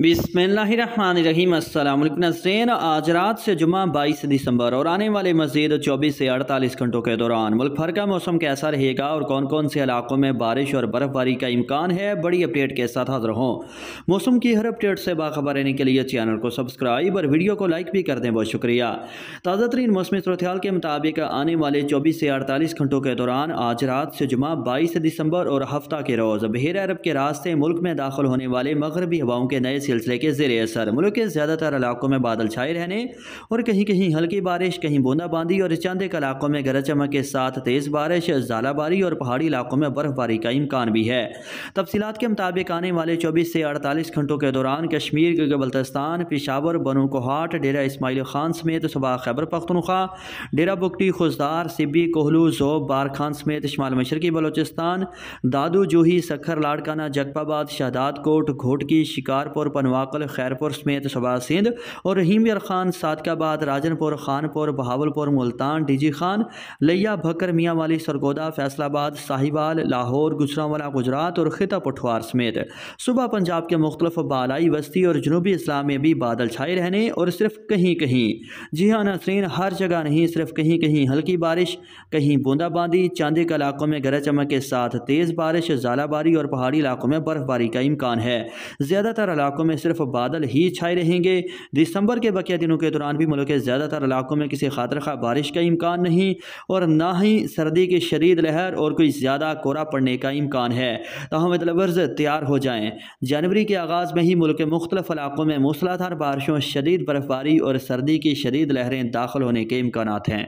बिसमीम नाजरीन आज रात से जुमा बाईस दिसंबर और आने वाले मजीद चौबीस से अड़तालीस घंटों के दौरान मुल्क भर का मौसम कैसा रहेगा और कौन कौन से इलाकों में बारिश और बर्फबारी का इम्कान है बड़ी अपडेट के साथ हाजिर हों मौसम की हर अपडेट से बाखबर रहने के लिए चैनल को सब्सक्राइब और वीडियो को लाइक भी कर दें बहुत शुक्रिया ताज़ा तरीन मौसमी सूरतहाल के मुताबिक आने वाले चौबीस से अड़तालीस घंटों के दौरान आज रात से जुमा बाईस दिसंबर और हफ्ता के रोज़ बहर अरब के रास्ते मुल्क में दाखिल होने वाले मगरबी हवाओं के नए सिलसिले के जेर असर मुल्क के ज़्यादातर इलाकों में बादल छाए रहने और कहीं कहीं हल्की बारिश कहीं बूंदाबांदी और चंद एक इलाकों में गरज चमक के साथ तेज़ बारिश झालाबारी और पहाड़ी इलाकों में बर्फबारी का इम्कान भी है तफसीत के मुताबिक आने वाले चौबीस से अड़तालीस घंटों के दौरान कश्मीर के बल्तस्तान पिशावर बनू कोहाट डेरा इसमाइल खान समेत सुबह खैबर पख्तनखा डेरा बुकटी खुशदार सिब्बी कोहलू जोब बार खान समेत शमाल मशरकी बलोचिस्तान दादू जूही सखर लाड़काना जगपाबाद शहदाद कोट घोटकी शिकारपुर पनवाकल खैरपुर समेत शबाज सिंध और रहीम यार खान सादकाबाद राजनपुर खानपुर बहावलपुर मुल्तान डीजी खान लिया भकर मियाँ वाली सरगोदा फैसलाबाद साहिबाल लाहौर गुजरावाला गुजरात और खिता पठवार समेत सुबह पंजाब के मुख्तलिफ बालाई वस्ती और जनूबी इस्लाम में भी बादल छाए रहने और सिर्फ कहीं कहीं जी हाँ नसरीन हर जगह नहीं सिर्फ कहीं कहीं हल्की बारिश कहीं बूंदाबांदी चांदी के इलाकों में गरज चमक के साथ तेज़ बारिश झालाबारी और पहाड़ी इलाकों में बर्फबारी का इम्कान है ज़्यादातर इलाकों इलाकों में सिर्फ बादल ही छाए रहेंगे दिसंबर के बकिया दिनों के दौरान भी मुल्क के ज़्यादातर इलाकों में किसी खातर खा बारिश का इम्कान नहीं और ना ही सर्दी की शदीद लहर और कोई ज़्यादा कोरा पड़ने का इम्कान है तहम तलवर्ज़ तैयार हो जाएँ जनवरी के आगाज़ में ही मुल्क के मुख्तलिफ इलाकों में मूसलाधार बारिशों शदीद बर्फबारी और सर्दी की शदीद लहरें दाखिल होने के इम्कान हैं